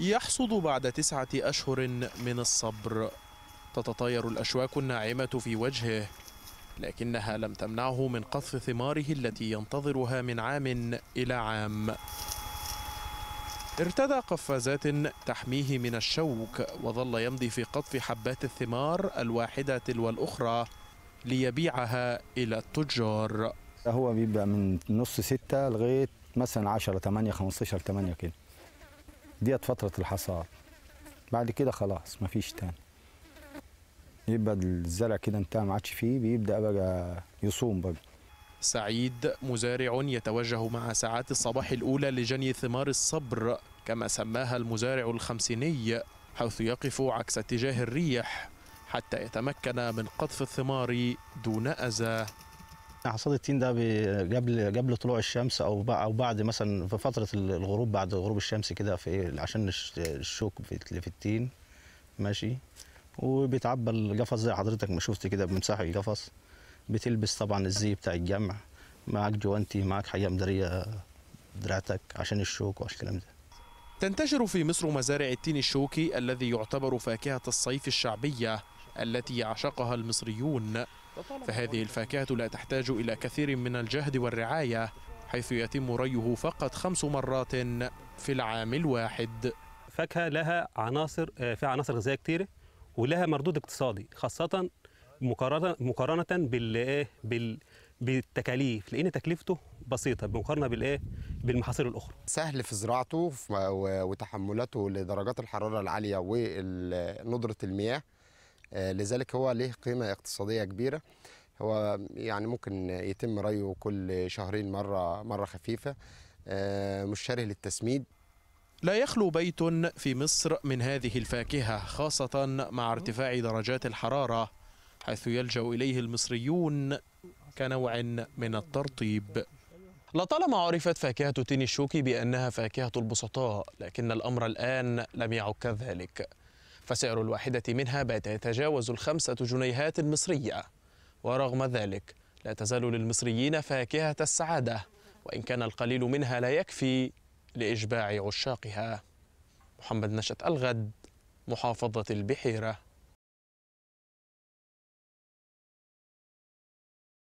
يحصد بعد تسعة أشهر من الصبر تتطاير الأشواك الناعمة في وجهه لكنها لم تمنعه من قطف ثماره التي ينتظرها من عام إلى عام ارتدى قفازات تحميه من الشوك وظل يمضي في قطف حبات الثمار الواحدة تلو الأخرى ليبيعها إلى التجار هو بيبقى من نص ستة لغاية مثلا 10 8 15 8 كده ديت فترة الحصاد بعد كده خلاص مفيش تاني يبقى الزرع كده انتهى ما عادش فيه بيبدأ بقى يصوم بقى سعيد مزارع يتوجه مع ساعات الصباح الأولى لجني ثمار الصبر كما سماها المزارع الخمسيني حيث يقف عكس اتجاه الريح حتى يتمكن من قطف الثمار دون أذى حصاد التين ده قبل قبل طلوع الشمس او او بعد مثلا في فتره الغروب بعد غروب الشمس كده في إيه، عشان الشوك اللي في التين ماشي وبيتعبى القفص زي حضرتك ما شفت كده بمساحه القفص بتلبس طبعا الزي بتاع الجمع معاك جوانتي معاك حاجه مداريه دراعتك عشان الشوك وعشان الكلام ده تنتشر في مصر مزارع التين الشوكي الذي يعتبر فاكهه الصيف الشعبيه التي يعشقها المصريون فهذه الفاكهة لا تحتاج إلى كثير من الجهد والرعاية حيث يتم ريه فقط خمس مرات في العام الواحد فاكهة لها عناصر آه، فيها عناصر غذائية كثيرة ولها مردود اقتصادي خاصة مقارنة مقارنة بال بالتكاليف لان تكلفته بسيطه بمقارنه بالايه بالمحاصيل الاخرى سهل في زراعته وتحملته لدرجات الحراره العاليه وندره المياه آه، لذلك هو ليه قيمة اقتصادية كبيرة هو يعني ممكن يتم ريه كل شهرين مرة مرة خفيفة آه، مش شره للتسميد لا يخلو بيت في مصر من هذه الفاكهة خاصة مع ارتفاع درجات الحرارة حيث يلجأ إليه المصريون كنوع من الترطيب لطالما عرفت فاكهة تين الشوكي بأنها فاكهة البسطاء لكن الأمر الآن لم يعد كذلك فسعر الواحدة منها بات يتجاوز الخمسة جنيهات مصرية ورغم ذلك لا تزال للمصريين فاكهة السعادة وإن كان القليل منها لا يكفي لإشباع عشاقها محمد نشأت الغد محافظة البحيرة